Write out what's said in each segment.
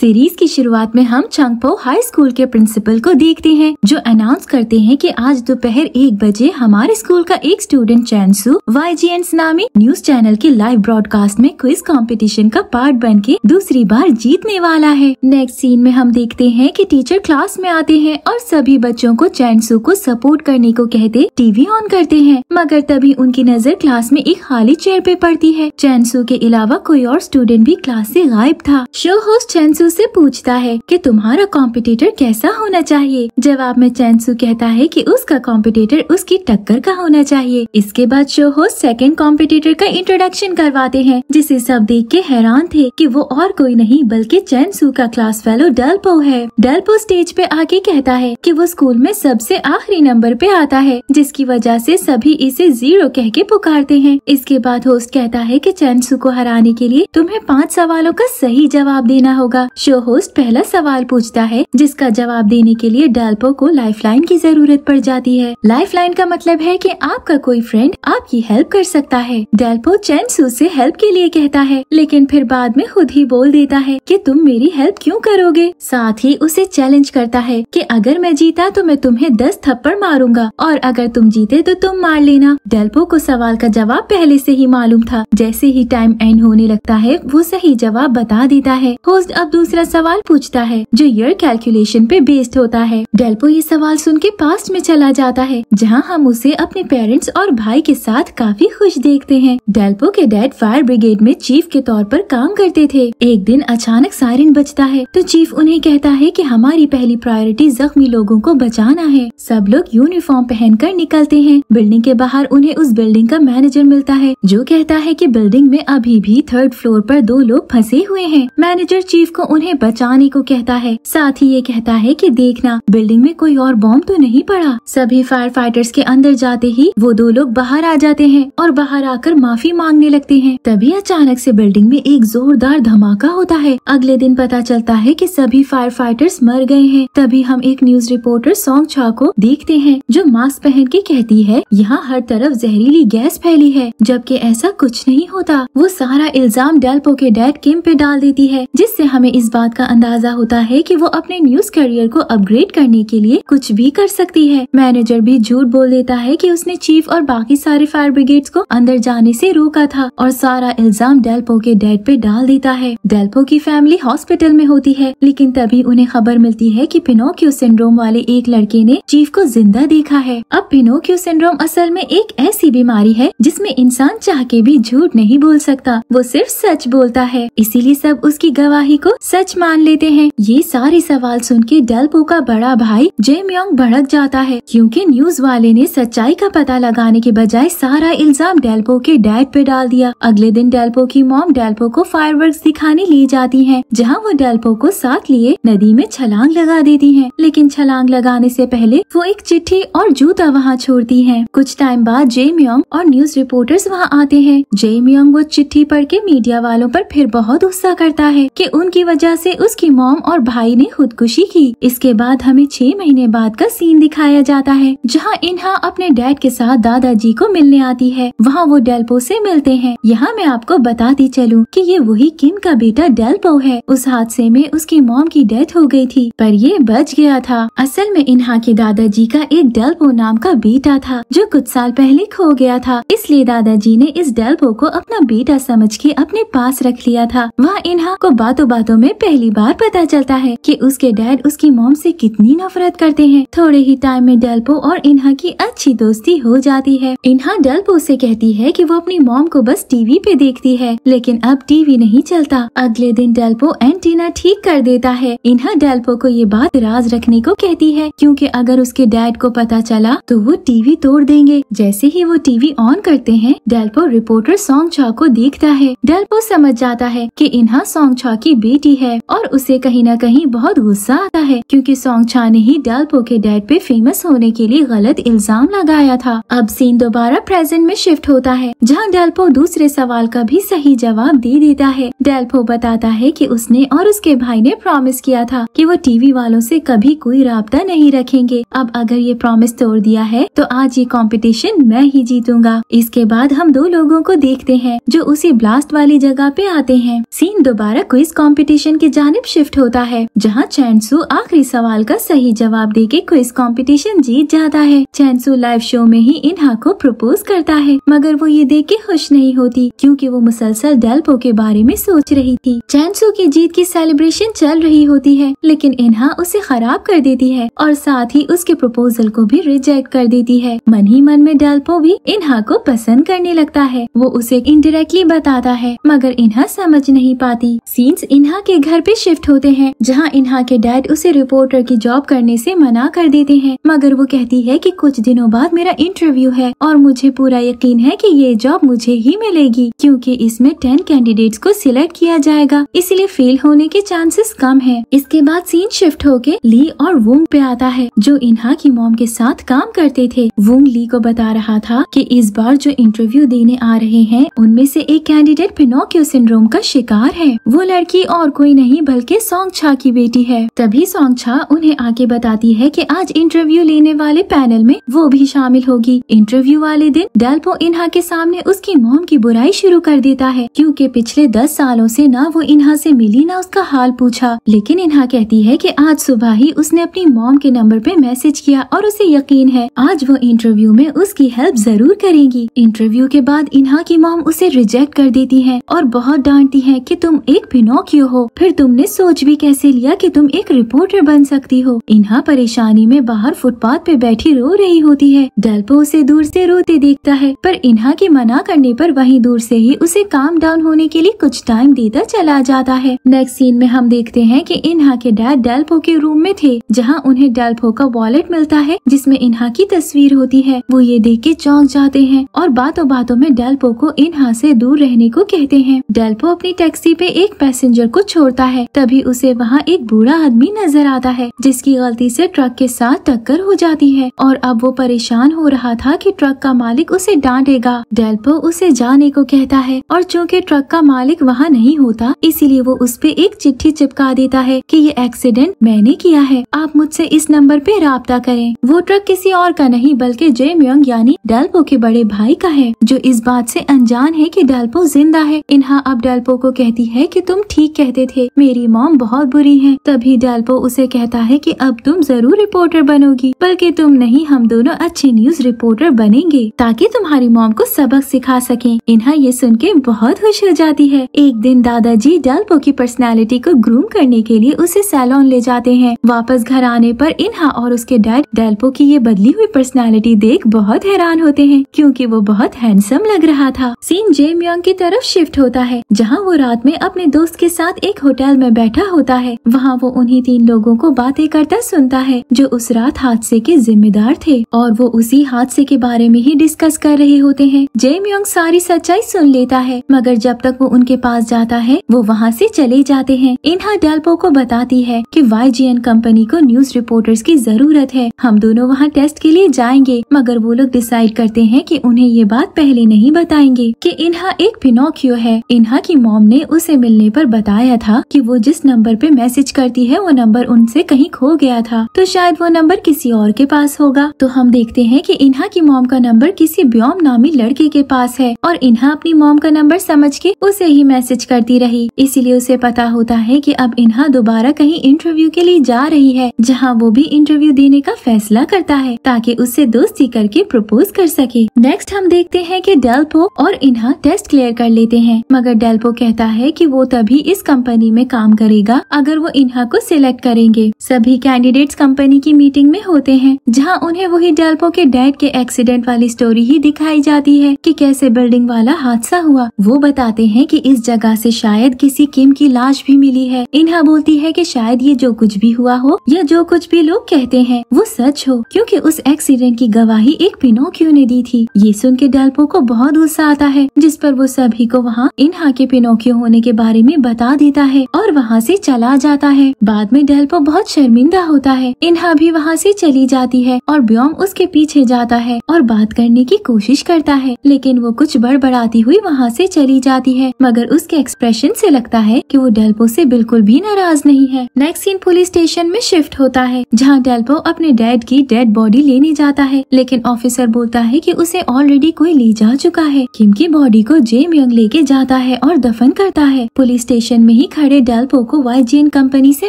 Series की शुरुआत में हम चंगपो हाई स्कूल के प्रिंसिपल को देखते हैं जो अनाउंस करते हैं कि आज दोपहर एक बजे हमारे स्कूल का एक स्टूडेंट चैनसू वाई जी एन नामी न्यूज चैनल के लाइव ब्रॉडकास्ट में क्विज कंपटीशन का पार्ट बन के दूसरी बार जीतने वाला है नेक्स्ट सीन में हम देखते हैं की टीचर क्लास में आते हैं और सभी बच्चों को चैनसू को सपोर्ट करने को कहते टीवी ऑन करते हैं मगर तभी उनकी नजर क्लास में एक खाली चेयर पे पड़ती है चैनसू के अलावा कोई और स्टूडेंट भी क्लास ऐसी गायब था शो होस्ट चैनसू उससे पूछता है कि तुम्हारा कॉम्पिटिटर कैसा होना चाहिए जवाब में चैंसू कहता है कि उसका कॉम्पिटिटर उसकी टक्कर का होना चाहिए इसके बाद शो होस्ट सेकेंड कॉम्पिटिटर का इंट्रोडक्शन करवाते हैं जिसे सब देख के हैरान थे कि वो और कोई नहीं बल्कि चैनसू का क्लास फेलो डलपो है डलपो स्टेज पे आके कहता है कि वो स्कूल में सबसे आखिरी नंबर पे आता है जिसकी वजह से सभी इसे जीरो कह के पुकारते हैं इसके बाद होस्ट कहता है कि चैनसू को हराने के लिए तुम्हें पाँच सवालों का सही जवाब देना होगा शो होस्ट पहला सवाल पूछता है जिसका जवाब देने के लिए डेल्पो को लाइफलाइन की जरूरत पड़ जाती है लाइफलाइन का मतलब है कि आपका कोई फ्रेंड आपकी हेल्प कर सकता है डेल्पो चैनसू से हेल्प के लिए कहता है लेकिन फिर बाद में खुद ही बोल देता है कि तुम मेरी हेल्प क्यों करोगे साथ ही उसे चैलेंज करता है कि अगर मैं जीता तो मैं तुम्हें दस थप्पड़ मारूंगा और अगर तुम जीते तो तुम मार लेना डेल्पो को सवाल का जवाब पहले ऐसी ही मालूम था जैसे ही टाइम एंड होने लगता है वो सही जवाब बता देता है होस्ट अब दूसरा सवाल पूछता है जो ईयर कैलकुलेशन पे बेस्ड होता है डेल्पो ये सवाल सुन के पास्ट में चला जाता है जहाँ हम उसे अपने पेरेंट्स और भाई के साथ काफी खुश देखते हैं डेल्पो के डैड फायर ब्रिगेड में चीफ के तौर पर काम करते थे एक दिन अचानक सायरन बजता है तो चीफ उन्हें कहता है कि हमारी पहली प्रायोरिटी जख्मी लोगों को बचाना है सब लोग यूनिफॉर्म कर निकलते हैं बिल्डिंग के बाहर उन्हें उस बिल्डिंग का मैनेजर मिलता है जो कहता है कि बिल्डिंग में अभी भी थर्ड फ्लोर पर दो लोग फंसे हुए हैं मैनेजर चीफ को उन्हें बचाने को कहता है साथ ही ये कहता है कि देखना बिल्डिंग में कोई और बॉम्ब तो नहीं पड़ा सभी फायर फाइटर्स के अंदर जाते ही वो दो लोग बाहर आ जाते हैं और बाहर आकर माफी मांगने लगते हैं तभी अचानक से बिल्डिंग में एक जोरदार धमाका होता है अगले दिन पता चलता है कि सभी फायर फाइटर्स मर गए हैं तभी हम एक न्यूज रिपोर्टर सॉन्ग छा को देखते हैं जो मास्क पहन के कहती है यहाँ हर तरफ जहरीली गैस फैली है जबकि ऐसा कुछ नहीं होता वो सारा इल्जाम डेल्पो के डेड किम पे डाल देती है जिससे हमें इस बात का अंदाजा होता है कि वो अपने न्यूज करियर को अपग्रेड करने के लिए कुछ भी कर सकती है मैनेजर भी झूठ बोल देता है कि उसने चीफ और बाकी सारे फायर ब्रिगेड को अंदर जाने से रोका था और सारा इल्जाम डेल्पो के डेड पे डाल देता है डेल्पो की फैमिली हॉस्पिटल में होती है लेकिन तभी उन्हें खबर मिलती है की पिनोक्यू सिंड्रोम वाले एक लड़के ने चीफ को जिंदा देखा है अब पिनोक्यू सिंड्रोम असल में एक ऐसी बीमारी है जिसमे इंसान चाह के भी झूठ नहीं बोल सकता वो सिर्फ सच बोलता है इसीलिए सब उसकी गवाही को सच मान लेते हैं ये सारे सवाल सुन के डेल्पो का बड़ा भाई जेम योंग भड़क जाता है क्योंकि न्यूज वाले ने सच्चाई का पता लगाने के बजाय सारा इल्जाम डेल्पो के डैड पे डाल दिया अगले दिन डेल्पो की मॉम डेल्पो को फायरवर्क्स दिखाने ले जाती है जहाँ वो डेल्पो को साथ लिए नदी में छलांग लगा देती है लेकिन छलांग लगाने से पहले वो एक चिट्ठी और जूता वहाँ छोड़ती है कुछ टाइम बाद जेम योंग और न्यूज रिपोर्टर्स वहाँ आते हैं जेम योंग वो चिट्ठी पढ़ के मीडिया वालों पर फिर बहुत गुस्सा करता है कि उनकी वजह वजह से उसकी मोम और भाई ने खुदकुशी की इसके बाद हमें छह महीने बाद का सीन दिखाया जाता है जहाँ इन्हा अपने डैड के साथ दादाजी को मिलने आती है वहाँ वो डेल्पो से मिलते हैं यहाँ मैं आपको बताती चलूँ कि ये वही किम का बेटा डेल्पो है उस हादसे में उसकी मोम की डेथ हो गई थी पर ये बच गया था असल में इन्हा के दादाजी का एक डेल्पो नाम का बेटा था जो कुछ साल पहले खो गया था इसलिए दादाजी ने इस डेल्पो को अपना बेटा समझ के अपने पास रख लिया था वहाँ इन्हा को बातों बातों में हमें पहली बार पता चलता है कि उसके डैड उसकी मोम से कितनी नफरत करते हैं थोड़े ही टाइम में डेल्पो और इन्हा की अच्छी दोस्ती हो जाती है इन्हा डेल्पो से कहती है कि वो अपनी मोम को बस टीवी पे देखती है लेकिन अब टीवी नहीं चलता अगले दिन डेल्पो एंटीना ठीक कर देता है इन्हा डेल्पो को ये बात राज रखने को कहती है क्योंकि अगर उसके डैड को पता चला तो वो टीवी तोड़ देंगे जैसे ही वो टीवी ऑन करते हैं डेल्पो रिपोर्टर सोंग छा को देखता है डेल्पो समझ जाता है कि इन्हा सोंग छा की बेटी है और उसे कहीं न कहीं बहुत गुस्सा आता है क्योंकि छा ने ही डेल्पो के डैड पे फेमस होने के लिए गलत इल्जाम लगाया था अब सीन दोबारा प्रेजेंट में शिफ्ट होता है जहाँ डेल्पो दूसरे सवाल का भी सही जवाब दे देता है डेल्पो बताता है कि उसने और उसके भाई ने प्रॉमिस किया था कि वो टीवी वालों से कभी कोई रबता नहीं रखेंगे अब अगर ये प्रॉमिस तोड़ दिया है तो आज ये कंपटीशन मैं ही जीतूंगा इसके बाद हम दो लोगों को देखते हैं जो उसी ब्लास्ट वाली जगह पे आते हैं सीन दोबारा क्विज कॉम्पिटिशन क्वेश्चन की जानब शिफ्ट होता है जहाँ चैनसू आखिरी सवाल का सही जवाब दे के क्विज कॉम्पिटिशन जीत जाता है चैनसू लाइव शो में ही इन्हा को प्रपोज करता है मगर वो ये देख के खुश नहीं होती क्योंकि वो मुसलसल डेल्पो के बारे में सोच रही थी चैनसू की जीत की सेलिब्रेशन चल रही होती है लेकिन इन्हा उसे खराब कर देती है और साथ ही उसके प्रपोजल को भी रिजेक्ट कर देती है मन ही मन में डेल्पो भी इन्हा को पसंद करने लगता है वो उसे इनडायरेक्टली बताता है मगर इन्हा समझ नहीं पाती सीन्स इन्हा के घर पे शिफ्ट होते हैं जहाँ इन्हा के डैड उसे रिपोर्टर की जॉब करने से मना कर देते हैं मगर वो कहती है कि कुछ दिनों बाद मेरा इंटरव्यू है और मुझे पूरा यकीन है कि ये जॉब मुझे ही मिलेगी क्योंकि इसमें टेन कैंडिडेट्स को सिलेक्ट किया जाएगा इसलिए फेल होने के चांसेस कम है इसके बाद सीन शिफ्ट होके ली और वोंग पे आता है जो इन्हा की मोम के साथ काम करते थे वोंग ली को बता रहा था कि इस बार जो इंटरव्यू देने आ रहे हैं उनमें से एक कैंडिडेट पिनोकियो सिंड्रोम का शिकार है वो लड़की और कोई कोई नहीं बल्कि सोंग छा की बेटी है तभी सोंग छा उन्हें आके बताती है कि आज इंटरव्यू लेने वाले पैनल में वो भी शामिल होगी इंटरव्यू वाले दिन डेल्पो इन्हा के सामने उसकी मोम की बुराई शुरू कर देता है क्योंकि पिछले दस सालों से ना वो इन्हा से मिली ना उसका हाल पूछा लेकिन इन्हा कहती है कि आज सुबह ही उसने अपनी मोम के नंबर पे मैसेज किया और उसे यकीन है आज वो इंटरव्यू में उसकी हेल्प जरूर करेगी इंटरव्यू के बाद इन्हा की मोम उसे रिजेक्ट कर देती है और बहुत डांटती है की तुम एक पिनोकियो हो फिर तुमने सोच भी कैसे लिया कि तुम एक रिपोर्टर बन सकती हो इन्हा परेशानी में बाहर फुटपाथ पे बैठी रो रही होती है डेल्पो उसे दूर से रोते देखता है पर इन्हा के मना करने पर वहीं दूर से ही उसे काम डाउन होने के लिए कुछ टाइम देता चला जाता है नेक्स्ट सीन में हम देखते हैं कि इन्हा के डैड डेल्पो के रूम में थे जहाँ उन्हें डेल्पो का वॉलेट मिलता है जिसमे इन्हा की तस्वीर होती है वो ये देख के चौंक जाते हैं और बातों बातों में डेल्पो को इन्हा से दूर रहने को कहते हैं डेल्पो अपनी टैक्सी पे एक पैसेंजर को छोड़ता है तभी उसे वहाँ एक बूढ़ा आदमी नजर आता है जिसकी गलती से ट्रक के साथ टक्कर हो जाती है और अब वो परेशान हो रहा था कि ट्रक का मालिक उसे डांटेगा डेल्पो उसे जाने को कहता है और चूँकि ट्रक का मालिक वहाँ नहीं होता इसीलिए वो उस पर एक चिट्ठी चिपका देता है की ये एक्सीडेंट मैंने किया है आप मुझसे इस नंबर पे रबता करें वो ट्रक किसी और का नहीं बल्कि जे म्योंग यानी डेल्पो के बड़े भाई का है जो इस बात से अनजान है कि डेल्पो जिंदा है इन्हा अब डेल्पो को कहती है कि तुम ठीक कहते थे मेरी मॉम बहुत बुरी है तभी डेल्पो उसे कहता है कि अब तुम जरूर रिपोर्टर बनोगी बल्कि तुम नहीं हम दोनों अच्छे न्यूज रिपोर्टर बनेंगे ताकि तुम्हारी मॉम को सबक सिखा सके इन्हें ये सुन के बहुत खुश हो जाती है एक दिन दादाजी डेल्पो की पर्सनैलिटी को ग्रूम करने के लिए उसे सैलोन ले जाते हैं वापस घर आने पर इन्हा और उसके डैड डेल्पो की ये बदली हुई पर्सनैलिटी देख बहुत हैरान होते हैं क्योंकि वो बहुत हैंडसम लग रहा था सीन जेम योंग की तरफ शिफ्ट होता है जहाँ वो रात में अपने दोस्त के साथ एक एक होटल में बैठा होता है वहाँ वो उन्हीं तीन लोगों को बातें करता सुनता है जो उस रात हादसे के जिम्मेदार थे और वो उसी हादसे के बारे में ही डिस्कस कर रहे होते हैं जेम योंग सारी सच्चाई सुन लेता है मगर जब तक वो उनके पास जाता है वो वहाँ से चले जाते हैं इन्हा डेल्पो को बताती है कि एन कंपनी को न्यूज रिपोर्टर्स की जरूरत है हम दोनों वहाँ टेस्ट के लिए जाएंगे मगर वो लोग डिसाइड करते हैं कि उन्हें ये बात पहले नहीं बताएंगे कि इन्हा एक पिनोकियो है इन्हा की मॉम ने उसे मिलने पर बताया था था कि वो जिस नंबर पे मैसेज करती है वो नंबर उनसे कहीं खो गया था तो शायद वो नंबर किसी और के पास होगा तो हम देखते हैं कि इन्हा की मोम का नंबर किसी ब्योम नामी लड़के के पास है और इन्हा अपनी मोम का नंबर समझ के उसे ही मैसेज करती रही इसीलिए उसे पता होता है की अब इन्हा दोबारा कहीं इंटरव्यू के लिए जा रही है जहाँ वो भी इंटरव्यू देने का फैसला करता है ताकि उससे दोस्ती करके प्रपोज कर सके नेक्स्ट हम देखते हैं कि डेल्पो और इन्हा टेस्ट क्लियर कर लेते हैं मगर डेल्पो कहता है कि वो तभी इस कंपनी कंपनी में काम करेगा अगर वो इन्हा को सिलेक्ट करेंगे सभी कैंडिडेट्स कंपनी की मीटिंग में होते हैं जहां उन्हें वही डेल्पो के डैड के एक्सीडेंट वाली स्टोरी ही दिखाई जाती है कि कैसे बिल्डिंग वाला हादसा हुआ वो बताते हैं कि इस जगह से शायद किसी किम की लाश भी मिली है इन्हा बोलती है कि शायद ये जो कुछ भी हुआ हो या जो कुछ भी लोग कहते हैं वो सच हो क्योंकि उस एक्सीडेंट की गवाही एक पिनोकियो ने दी थी ये सुन के डेल्पो को बहुत गुस्सा आता है जिस पर वो सभी को वहाँ इन्हा के पिनोकियो होने के बारे में बता देता है और वहाँ से चला जाता है बाद में डेल्पो बहुत शर्मिंदा होता है इन्हा भी वहाँ से चली जाती है और ब्योंग उसके पीछे जाता है और बात करने की कोशिश करता है लेकिन वो कुछ बड़बड़ाती हुई वहाँ से चली जाती है मगर उसके एक्सप्रेशन से लगता है कि वो डेल्पो से बिल्कुल भी नाराज नहीं है नेक्स्ट सीन पुलिस स्टेशन में शिफ्ट होता है जहाँ डेल्पो अपने डैड की डेड बॉडी लेने जाता है लेकिन ऑफिसर बोलता है कि उसे ऑलरेडी कोई ले जा चुका है किम की बॉडी को जेम यंग लेके जाता है और दफन करता है पुलिस स्टेशन में ही खड़े डेल्पो को वाई जेन कंपनी से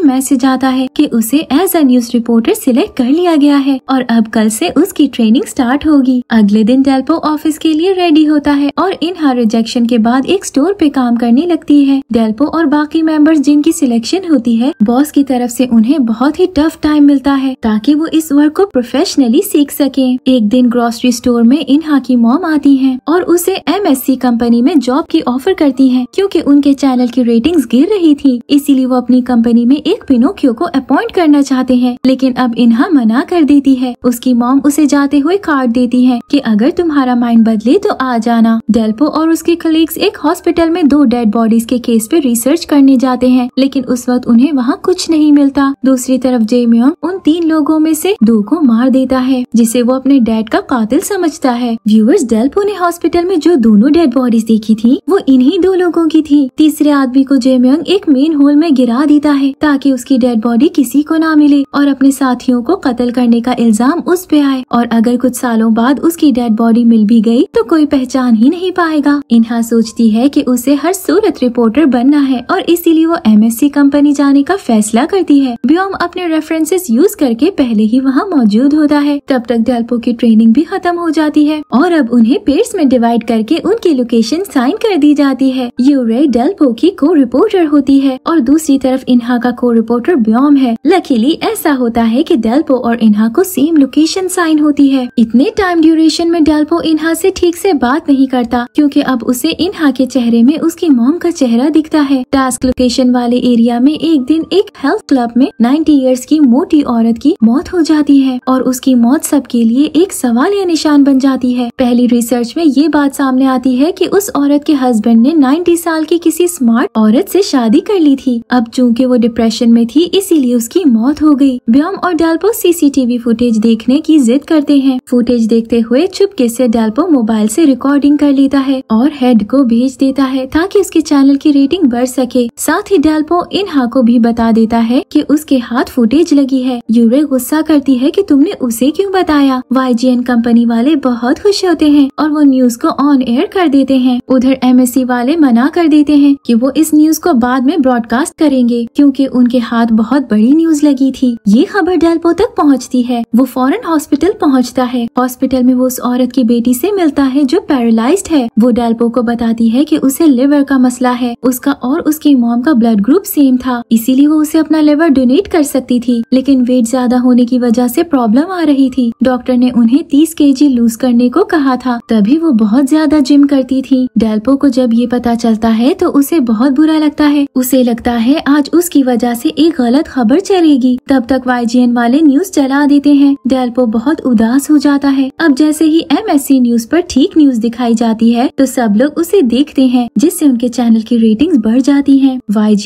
मैसेज आता है कि उसे as a news reporter select कर लिया गया है और अब कल से उसकी ट्रेनिंग स्टार्ट होगी अगले दिन डेल्पो ऑफिस के लिए रेडी होता है और इन हर रिजेक्शन के बाद एक स्टोर पे काम करने लगती है डेल्पो और बाकी मेंबर्स जिनकी सिलेक्शन होती है बॉस की तरफ ऐसी उन्हें बहुत ही टफ टाइम मिलता है ताकि वो इस वर्क को प्रोफेशनली सीख सके एक दिन ग्रोसरी स्टोर में इन की मॉम आती है और उसे एम कंपनी में जॉब की ऑफर करती है क्यूँकी उनके चैनल की रेटिंग गिर रही थी इसीलिए वो अपनी कंपनी में एक पिनोकियो को अपॉइंट करना चाहते हैं लेकिन अब इन्हा मना कर देती है उसकी मॉम उसे जाते हुए कार्ड देती है कि अगर तुम्हारा माइंड बदले तो आ जाना डेल्पो और उसके कलीग्स एक हॉस्पिटल में दो डेड बॉडीज के केस पे रिसर्च करने जाते हैं लेकिन उस वक्त उन्हें वहाँ कुछ नहीं मिलता दूसरी तरफ जेमियो उन तीन लोगों में से दो को मार देता है जिसे वो अपने डैड का कातिल समझता है व्यूअर्स डेल्पो ने हॉस्पिटल में जो दोनों डेड बॉडीज देखी थी वो इन्ही दो लोगों की थी तीसरे आदमी को जेमियो रंग एक मेन होल में गिरा देता है ताकि उसकी डेड बॉडी किसी को ना मिले और अपने साथियों को कत्ल करने का इल्जाम उस पे आए और अगर कुछ सालों बाद उसकी डेड बॉडी मिल भी गई तो कोई पहचान ही नहीं पाएगा इन्हा सोचती है कि उसे हर सूरत रिपोर्टर बनना है और इसीलिए वो एमएससी कंपनी जाने का फैसला करती है ब्योम अपने रेफरेंसेस यूज करके पहले ही वहाँ मौजूद होता है तब तक डेल्पो की ट्रेनिंग भी खत्म हो जाती है और अब उन्हें पेड़ में डिवाइड करके उनकी लोकेशन साइन कर दी जाती है यूरे डेल्पो की को रिपोर्टर होती है और दूसरी तरफ इन्हा का को रिपोर्टर ब्योम है लकीली ऐसा होता है कि डेल्पो और इन्हा को सेम लोकेशन साइन होती है इतने टाइम ड्यूरेशन में डेल्पो इन्हा से ठीक से बात नहीं करता क्योंकि अब उसे इन्हा के चेहरे में उसकी मोम का चेहरा दिखता है टास्क लोकेशन वाले एरिया में एक दिन एक हेल्थ क्लब में नाइन्टी ईयर्स की मोटी औरत की मौत हो जाती है और उसकी मौत सबके लिए एक सवाल या निशान बन जाती है पहली रिसर्च में ये बात सामने आती है कि उस औरत के हस्बैंड ने 90 साल की किसी स्मार्ट औरत से शादी शादी कर ली थी अब चूंकि वो डिप्रेशन में थी इसीलिए उसकी मौत हो गई ब्योम और डेल्पो सीसीटीवी फुटेज देखने की जिद करते हैं फुटेज देखते हुए चुपके से डेल्पो मोबाइल से रिकॉर्डिंग कर लेता है और हेड को भेज देता है ताकि उसके चैनल की रेटिंग बढ़ सके साथ ही डेल्पो इन को भी बता देता है की उसके हाथ फुटेज लगी है यूरे गुस्सा करती है की तुमने उसे क्यूँ बताया वाई कंपनी वाले बहुत खुश होते हैं और वो न्यूज को ऑन एयर कर देते हैं उधर एम वाले मना कर देते हैं कि वो इस न्यूज को बाद में ब्रॉडकास्ट करेंगे क्योंकि उनके हाथ बहुत बड़ी न्यूज लगी थी ये खबर डेल्पो तक पहुंचती है वो फौरन हॉस्पिटल पहुंचता है हॉस्पिटल में वो उस औरत की बेटी से मिलता है जो पैरालाइज है वो डेल्पो को बताती है कि उसे लिवर का मसला है उसका और उसकी मॉम का ब्लड ग्रुप सेम था इसीलिए वो उसे अपना लिवर डोनेट कर सकती थी लेकिन वेट ज्यादा होने की वजह से प्रॉब्लम आ रही थी डॉक्टर ने उन्हें तीस के लूज करने को कहा था तभी वो बहुत ज्यादा जिम करती थी डेल्पो को जब ये पता चलता है तो उसे बहुत बुरा लगता है है उसे लगता है आज उसकी वजह से एक गलत खबर चलेगी तब तक एन वाले न्यूज चला देते हैं डेल्पो बहुत उदास हो जाता है अब जैसे ही सी न्यूज पर ठीक न्यूज दिखाई जाती है तो सब लोग उसे देखते हैं जिससे उनके चैनल की रेटिंग बढ़ जाती है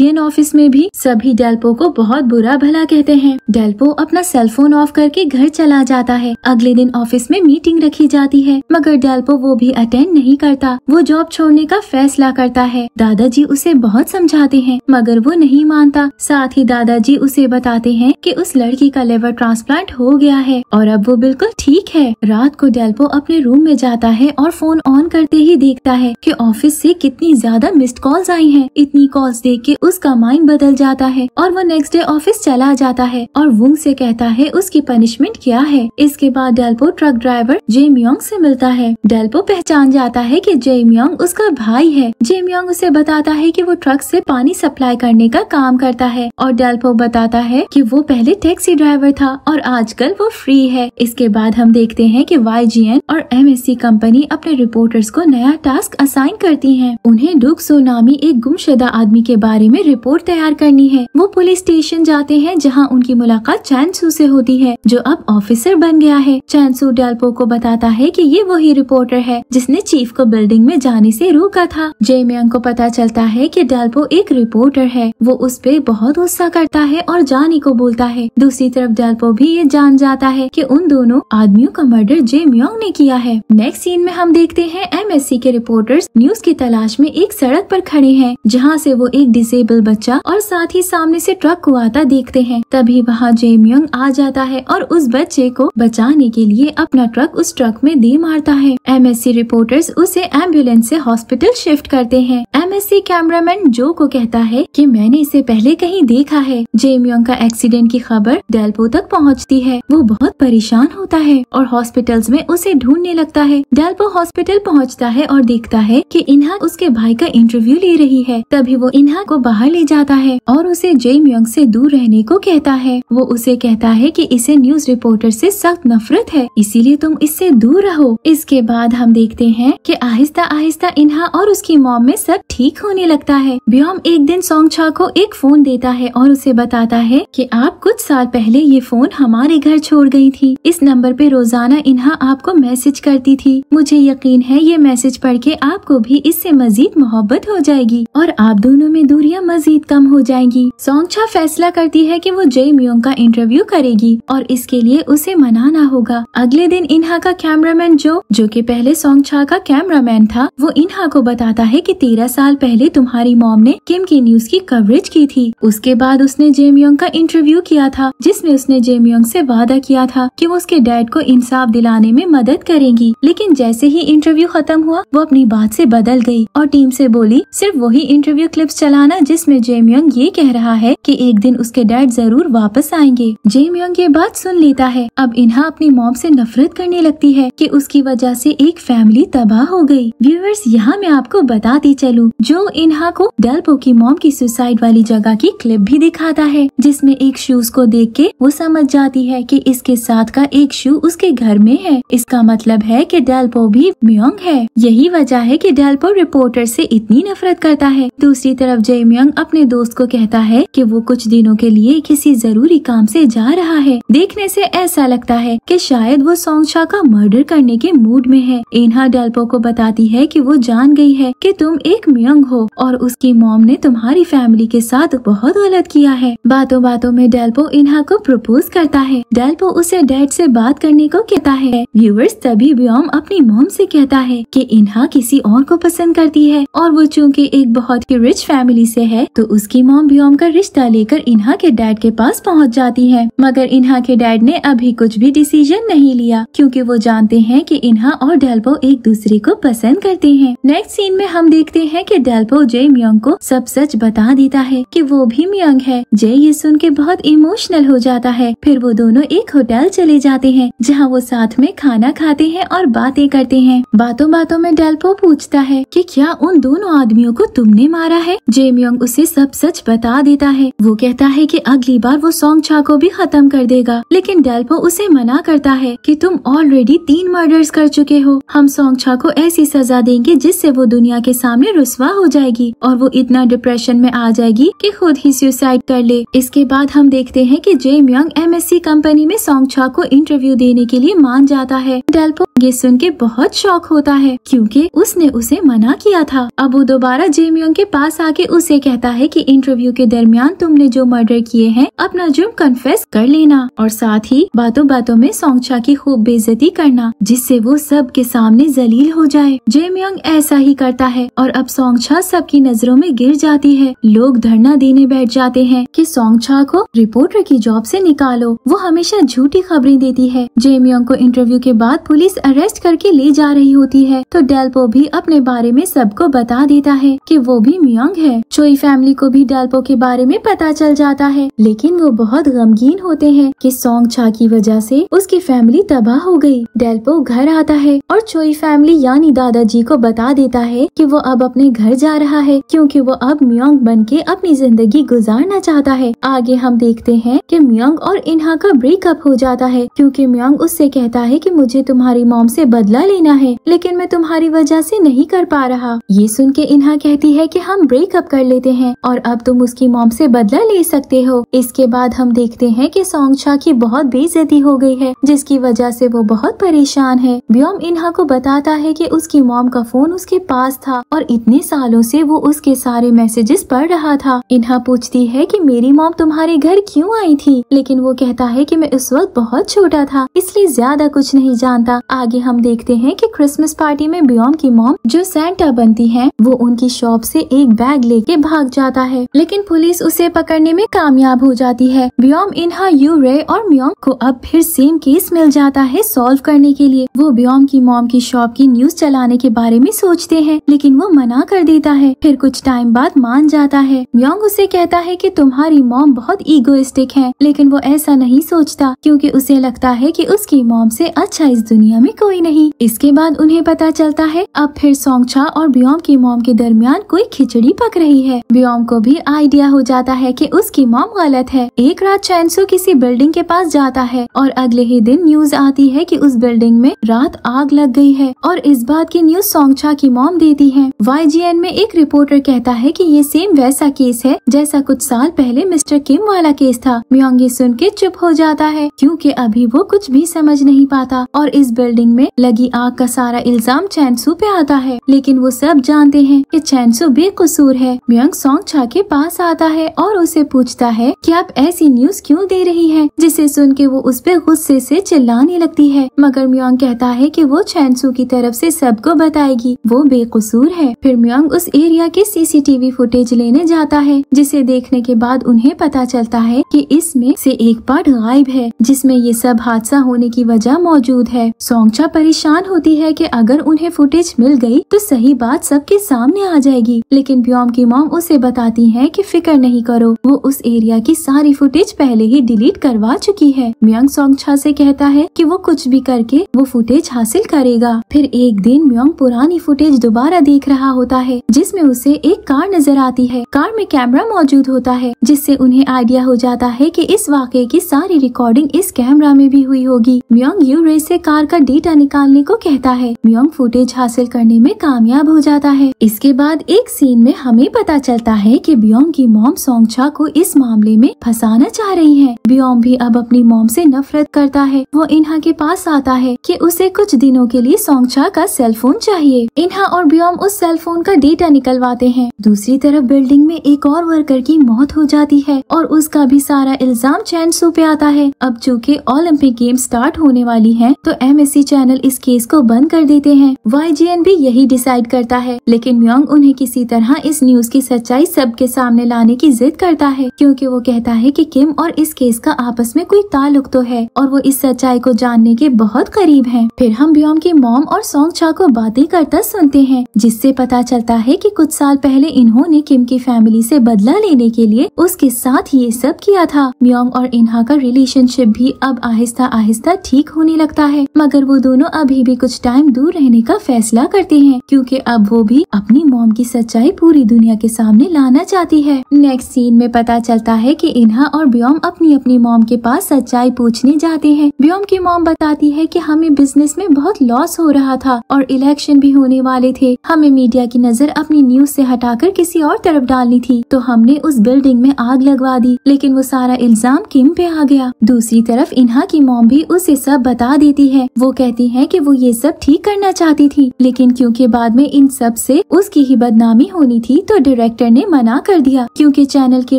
एन ऑफिस में भी सभी डेल्पो को बहुत बुरा भला कहते हैं डेल्पो अपना सेल फोन ऑफ करके घर चला जाता है अगले दिन ऑफिस में मीटिंग रखी जाती है मगर डेल्पो वो भी अटेंड नहीं करता वो जॉब छोड़ने का फैसला करता है दादाजी उसे बहुत समझा चाहते हैं मगर वो नहीं मानता साथ ही दादाजी उसे बताते हैं कि उस लड़की का लिवर ट्रांसप्लांट हो गया है और अब वो बिल्कुल ठीक है रात को डेल्पो अपने रूम में जाता है और फोन ऑन करते ही देखता है कि ऑफिस से कितनी ज्यादा मिस्ड कॉल्स आई हैं। इतनी कॉल्स देख के उसका माइंड बदल जाता है और वो नेक्स्ट डे ऑफिस चला जाता है और वुंग से कहता है उसकी पनिशमेंट क्या है इसके बाद डेल्पो ट्रक ड्राइवर जेमयोंग से मिलता है डेल्पो पहचान जाता है कि जेमयोंग उसका भाई है जेमयोंग उसे बताता है कि वो ट्रक से पानी सप्लाई करने का काम करता है और डेल्पो बताता है कि वो पहले टैक्सी ड्राइवर था और आजकल वो फ्री है इसके बाद हम देखते हैं कि वाई और एम कंपनी अपने रिपोर्टर्स को नया टास्क असाइन करती है उन्हें डुक सोनामी एक गुमशुदा आदमी के बारे में रिपोर्ट तैयार करनी है वो पुलिस स्टेशन जाते हैं जहाँ उनकी मुलाकात चैनसू ऐसी होती है जो अब ऑफिसर बन गया है चैनसू डेल्पो को बताता है की ये वही रिपोर्टर है जिसने चीफ को बिल्डिंग में जाने ऐसी रोका था जेमियन को पता चलता है की डेल्पो एक एक रिपोर्टर है वो उस पर बहुत गुस्सा करता है और जानी को बोलता है दूसरी तरफ डेल्पो भी ये जान जाता है कि उन दोनों आदमियों का मर्डर जेम योंग ने किया है नेक्स्ट सीन में हम देखते हैं एमएससी के रिपोर्टर्स न्यूज की तलाश में एक सड़क पर खड़े हैं जहाँ से वो एक डिसेबल बच्चा और साथ ही सामने से ट्रक को आता देखते हैं तभी वहाँ जेम योंग आ जाता है और उस बच्चे को बचाने के लिए अपना ट्रक उस ट्रक में दे मारता है सी रिपोर्टर्स उसे एम्बुलेंस से हॉस्पिटल शिफ्ट करते हैं एम एमएससी कैमरामैन जो को कहता है कि मैंने इसे पहले कहीं देखा है जेमियोंग का एक्सीडेंट की खबर डेल्पो तक पहुंचती है वो बहुत परेशान होता है और हॉस्पिटल्स में उसे ढूंढने लगता है डेल्पो हॉस्पिटल पहुंचता है और देखता है कि इन्हा उसके भाई का इंटरव्यू ले रही है तभी वो इन्हा को बाहर ले जाता है और उसे जेमियोंग से दूर रहने को कहता है वो उसे कहता है कि इसे न्यूज रिपोर्टर से सख्त नफरत है इसीलिए तुम इससे दूर रहो इसके बाद हम देखते हैं कि आहिस्ता आहिस्ता इन्हा और उसकी मॉम में सब ठीक होने लगता है ब्योंग राम एक दिन सोंग छा को एक फोन देता है और उसे बताता है कि आप कुछ साल पहले ये फोन हमारे घर छोड़ गई थी इस नंबर पे रोजाना इन्हा आपको मैसेज करती थी मुझे यकीन है ये मैसेज पढ़ के आपको भी इससे मजीद मोहब्बत हो जाएगी और आप दोनों में दूरियां मजीद कम हो जाएंगी छा फैसला करती है की वो जय मियोंग का इंटरव्यू करेगी और इसके लिए उसे मनाना होगा अगले दिन इन्हा का मैन जो जो की पहले सोंग छा का मैन था वो इन्हा को बताता है की तेरह साल पहले तुम्हारी मॉम ने किम की न्यूज की कवरेज की थी उसके बाद उसने जेम योंग का इंटरव्यू किया था जिसमें उसने जेम योंग से वादा किया था कि वो उसके डैड को इंसाफ दिलाने में मदद करेंगी लेकिन जैसे ही इंटरव्यू खत्म हुआ वो अपनी बात ऐसी बदल गयी और टीम ऐसी बोली सिर्फ वही इंटरव्यू क्लिप्स चलाना जिसमे जेम योंग ये कह रहा है की एक दिन उसके डैड जरूर वापस आएंगे जेम योंग ये बात सुन लेता है अब इन्हा अपनी मॉम से नफरत करने लगती है कि उसकी वजह से एक फैमिली तबाह हो गई व्यूअर्स यहाँ मैं आपको बताती चलूँ जो इन्हा को डल को की मॉम की सुसाइड वाली जगह की क्लिप भी दिखाता है जिसमें एक शूज को देख के वो समझ जाती है कि इसके साथ का एक शू उसके घर में है इसका मतलब है कि डेल्पो भी म्योंग है यही वजह है कि डेल्पो रिपोर्टर से इतनी नफरत करता है दूसरी तरफ जय म्योंग अपने दोस्त को कहता है की वो कुछ दिनों के लिए किसी जरूरी काम ऐसी जा रहा है देखने ऐसी ऐसा लगता है की शायद वो शाह का मर्डर करने के मूड में है इन्हा डेल्पो को बताती है की वो जान गयी है की तुम एक म्योंग हो और उसकी मॉम तुमने तुम्हारी फैमिली के साथ बहुत गलत किया है बातों बातों में डेल्पो इन्हा को प्रपोज करता है डेल्पो उसे डैड से बात करने को कहता है व्यूअर्स तभी व्योम अपनी मोम से कहता है कि इन्हा किसी और को पसंद करती है और वो चूँकि एक बहुत ही रिच फैमिली से है तो उसकी मोम व्योम का रिश्ता लेकर इन्हा के डैड के पास पहुँच जाती है मगर इन्हा के डैड ने अभी कुछ भी डिसीजन नहीं लिया क्यूँकी वो जानते हैं की इन्हा और डेल्पो एक दूसरे को पसंद करते हैं नेक्स्ट सीन में हम देखते हैं की डेल्पो जेम योंग को सब सच बता देता है कि वो भी मियांग है जय ये सुन के बहुत इमोशनल हो जाता है फिर वो दोनों एक होटल चले जाते हैं जहाँ वो साथ में खाना खाते हैं और बातें करते हैं बातों बातों में डेल्पो पूछता है कि क्या उन दोनों आदमियों को तुमने मारा है जय जेमियोंग उसे सब सच बता देता है वो कहता है की अगली बार वो सोंग छा को भी खत्म कर देगा लेकिन डेल्पो उसे मना करता है कि तुम ऑलरेडी तीन मर्डर्स कर चुके हो हम सोंग छा को ऐसी सजा देंगे जिससे वो दुनिया के सामने रुसवा हो जाएगी और वो इतना इतना डिप्रेशन में आ जाएगी कि खुद ही सुसाइड कर ले इसके बाद हम देखते हैं कि जेम यंग एमएससी कंपनी में सॉन्ग छा को इंटरव्यू देने के लिए मान जाता है डेल्पो ये सुन के बहुत शौक होता है क्योंकि उसने उसे मना किया था अब वो दोबारा जेमियोंग के पास आके उसे कहता है कि इंटरव्यू के दरमियान तुमने जो मर्डर किए हैं अपना जुर्म कन्फेस कर लेना और साथ ही बातों बातों में सोंगछा की खूब बेजती करना जिससे वो सब के सामने जलील हो जाए जेमियोंग ऐसा ही करता है और अब सोंगछा सबकी नजरों में गिर जाती है लोग धरना देने बैठ जाते हैं कि सोंगछा को रिपोर्टर की जॉब से निकालो वो हमेशा झूठी खबरें देती है जेमियोंग को इंटरव्यू के बाद पुलिस अरेस्ट करके ले जा रही होती है तो डेल्पो भी अपने बारे में सबको बता देता है कि वो भी म्योंग है चोई फैमिली को भी डेल्पो के बारे में पता चल जाता है लेकिन वो बहुत गमगीन होते हैं कि सोंग छा की वजह से उसकी फैमिली तबाह हो गई। डेल्पो घर आता है और चोई फैमिली यानी दादाजी को बता देता है कि वो अब अपने घर जा रहा है क्योंकि वो अब म्योंग बन के अपनी जिंदगी गुजारना चाहता है आगे हम देखते हैं कि म्योंग और इन्हा का ब्रेकअप हो जाता है क्योंकि म्योंग उससे कहता है कि मुझे तुम्हारी मॉम टॉम से बदला लेना है लेकिन मैं तुम्हारी वजह से नहीं कर पा रहा ये सुन के इन्हा कहती है कि हम ब्रेकअप कर लेते हैं और अब तुम उसकी मॉम से बदला ले सकते हो इसके बाद हम देखते हैं कि छा की बहुत बेजती हो गई है जिसकी वजह से वो बहुत परेशान है ब्योम इन्हा को बताता है की उसकी मॉम का फोन उसके पास था और इतने सालों ऐसी वो उसके सारे मैसेजेस पढ़ रहा था इन्हा पूछती है की मेरी मॉम तुम्हारे घर क्यूँ आई थी लेकिन वो कहता है की मैं उस वक्त बहुत छोटा था इसलिए ज्यादा कुछ नहीं जानता आगे आगे हम देखते हैं कि क्रिसमस पार्टी में बियोम की मॉम जो सेंटा बनती है वो उनकी शॉप से एक बैग लेके भाग जाता है लेकिन पुलिस उसे पकड़ने में कामयाब हो जाती है बियोम इन्हा रे और म्योंग को अब फिर सेम केस मिल जाता है सॉल्व करने के लिए वो बियोम की मॉम की शॉप की न्यूज चलाने के बारे में सोचते है लेकिन वो मना कर देता है फिर कुछ टाइम बाद मान जाता है म्योंग उसे कहता है की तुम्हारी मॉम बहुत ईगोइस्टिक है लेकिन वो ऐसा नहीं सोचता क्यूँकी उसे लगता है की उसकी मॉम ऐसी अच्छा इस दुनिया में में कोई नहीं इसके बाद उन्हें पता चलता है अब फिर सोंगछा और ब्योम की मोम के दरमियान कोई खिचड़ी पक रही है ब्योम को भी आइडिया हो जाता है कि उसकी मोम गलत है एक रात चैनसो किसी बिल्डिंग के पास जाता है और अगले ही दिन न्यूज आती है की उस बिल्डिंग में रात आग लग गई है और इस बात की न्यूज सोंगछा की मोम देती है वाई में एक रिपोर्टर कहता है की ये सेम वैसा केस है जैसा कुछ साल पहले मिस्टर किम वाला केस था म्योंगी सुन के चुप हो जाता है क्यूँकी अभी वो कुछ भी समझ नहीं पाता और इस बिल्डिंग बिल्डिंग में लगी आग का सारा इल्जाम चैनसू पे आता है लेकिन वो सब जानते हैं कि चैनसू बेकसूर है म्यंग सोंग छा के पास आता है और उसे पूछता है कि आप ऐसी न्यूज क्यों दे रही हैं जिसे सुन के वो उस पर गुस्से से चिल्लाने लगती है मगर म्योंग कहता है कि वो चैनसू की तरफ से सबको बताएगी वो बेकसूर है फिर म्योंग उस एरिया के सीसीटीवी फुटेज लेने जाता है जिसे देखने के बाद उन्हें पता चलता है कि इसमें से एक पार्ट गायब है जिसमें ये सब हादसा होने की वजह मौजूद है सोंग पूजा परेशान होती है कि अगर उन्हें फुटेज मिल गई तो सही बात सबके सामने आ जाएगी लेकिन ब्योम की मॉम उसे बताती है कि फिक्र नहीं करो वो उस एरिया की सारी फुटेज पहले ही डिलीट करवा चुकी है म्योंग सोंगछा से कहता है कि वो कुछ भी करके वो फुटेज हासिल करेगा फिर एक दिन म्योंग पुरानी फुटेज दोबारा देख रहा होता है जिसमे उसे एक कार नजर आती है कार में कैमरा मौजूद होता है जिससे उन्हें आइडिया हो जाता है की इस वाक्य की सारी रिकॉर्डिंग इस कैमरा में भी हुई होगी म्योंग यू रेस ऐसी कार का डेट डेटा निकालने को कहता है म्योंग फुटेज हासिल करने में कामयाब हो जाता है इसके बाद एक सीन में हमें पता चलता है कि ब्योंग की मोम सोंगछा को इस मामले में फंसाना चाह रही है ब्योंग भी अब अपनी मोम से नफरत करता है वो इन्हा के पास आता है कि उसे कुछ दिनों के लिए सोंगछा का सेल फोन चाहिए इन्हा और ब्योंग उस सेल फोन का डेटा निकलवाते हैं दूसरी तरफ बिल्डिंग में एक और वर्कर की मौत हो जाती है और उसका भी सारा इल्जाम चैनसू पे आता है अब चूँकि ओलम्पिक गेम स्टार्ट होने वाली है तो एम एस सी चैनल इस केस को बंद कर देते हैं वाई भी यही डिसाइड करता है लेकिन म्योंग उन्हें किसी तरह इस न्यूज की सच्चाई सबके सामने लाने की जिद करता है क्योंकि वो कहता है कि किम और इस केस का आपस में कोई ताल्लुक तो है और वो इस सच्चाई को जानने के बहुत करीब है फिर हम ब्योंग की मॉम और सोंग छा को बातें करता सुनते हैं जिससे पता चलता है कि कुछ साल पहले इन्होंने किम की फैमिली से बदला लेने के लिए उसके साथ ये सब किया था म्योंग और इन्हा का रिलेशनशिप भी अब आहिस्ता आहिस्ता ठीक होने लगता है मगर वो दोनों अभी भी कुछ टाइम दूर रहने का फैसला करते हैं क्योंकि अब वो भी अपनी मोम की सच्चाई पूरी दुनिया के सामने लाना चाहती है नेक्स्ट सीन में पता चलता है कि इन्हा और ब्योम अपनी अपनी मोम के पास सच्चाई पूछने जाते हैं ब्योम की मोम बताती है कि हमें बिजनेस में बहुत लॉस हो रहा था और इलेक्शन भी होने वाले थे हमें मीडिया की नजर अपनी न्यूज से हटाकर किसी और तरफ डालनी थी तो हमने उस बिल्डिंग में आग लगवा दी लेकिन वो सारा इल्जाम किम पे आ गया दूसरी तरफ इन्हा की मोम भी उसे सब बता देती है वो कहती कहती हैं कि वो ये सब ठीक करना चाहती थी लेकिन क्योंकि बाद में इन सब से उसकी ही बदनामी होनी थी तो डायरेक्टर ने मना कर दिया क्योंकि चैनल की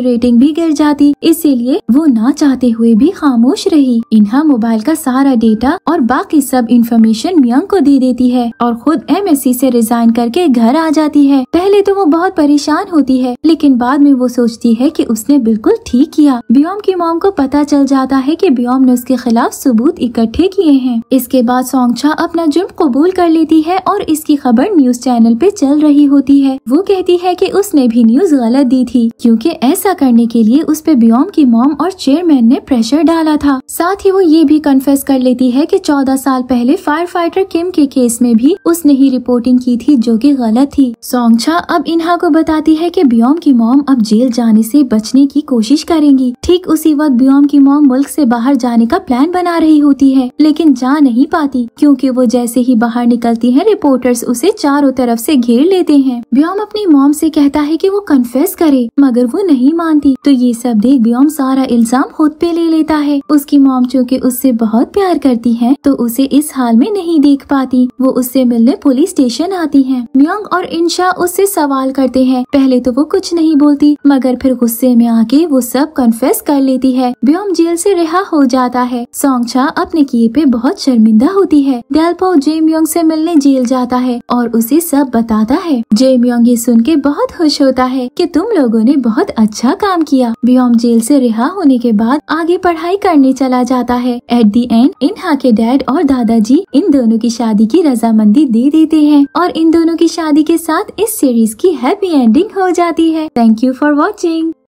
रेटिंग भी गिर जाती इसीलिए वो ना चाहते हुए भी खामोश रही इन्हा मोबाइल का सारा डेटा और बाकी सब इन्फॉर्मेशन मियंग को दे देती है और खुद एम एस सी रिजाइन करके घर आ जाती है पहले तो वो बहुत परेशान होती है लेकिन बाद में वो सोचती है की उसने बिल्कुल ठीक किया ब्योम की मोम को पता चल जाता है की ब्योम ने उसके खिलाफ सबूत इकट्ठे किए हैं इसके बाद बाद सोंगछा अपना जुर्म कबूल कर लेती है और इसकी खबर न्यूज चैनल पे चल रही होती है वो कहती है कि उसने भी न्यूज गलत दी थी क्योंकि ऐसा करने के लिए उस पे बियोम की मॉम और चेयरमैन ने प्रेशर डाला था साथ ही वो ये भी कन्फेस कर लेती है कि चौदह साल पहले फायर फाइटर किम के केस में भी उसने ही रिपोर्टिंग की थी जो कि गलत थी सोंगछा अब इन्हा को बताती है कि बियोम की मॉम अब जेल जाने से बचने की कोशिश करेंगी ठीक उसी वक्त बियोम की मॉम मुल्क से बाहर जाने का प्लान बना रही होती है लेकिन जा नहीं पा पाती क्योंकि वो जैसे ही बाहर निकलती है रिपोर्टर्स उसे चारों तरफ से घेर लेते हैं ब्योम अपनी मॉम से कहता है कि वो कन्फेस करे मगर वो नहीं मानती तो ये सब देख ब्योम सारा इल्जाम खुद पे ले लेता है उसकी मॉम चूँकि उससे बहुत प्यार करती है तो उसे इस हाल में नहीं देख पाती वो उससे मिलने पुलिस स्टेशन आती है म्योंग और इंशा उससे सवाल करते हैं पहले तो वो कुछ नहीं बोलती मगर फिर गुस्से में आके वो सब कन्फेस कर लेती है ब्योम जेल से रिहा हो जाता है सोंगछा अपने किए पे बहुत शर्मिंदा होती है डेल्पो जेम योंग से मिलने जेल जाता है और उसे सब बताता है जेम योंग ये सुन के बहुत खुश होता है कि तुम लोगों ने बहुत अच्छा काम किया व्योम जेल से रिहा होने के बाद आगे पढ़ाई करने चला जाता है एट दी एंड इन्हा के डैड और दादाजी इन दोनों की शादी की रजामंदी दे देते हैं और इन दोनों की शादी के साथ इस सीरीज की हैप्पी एंडिंग हो जाती है थैंक यू फॉर वॉचिंग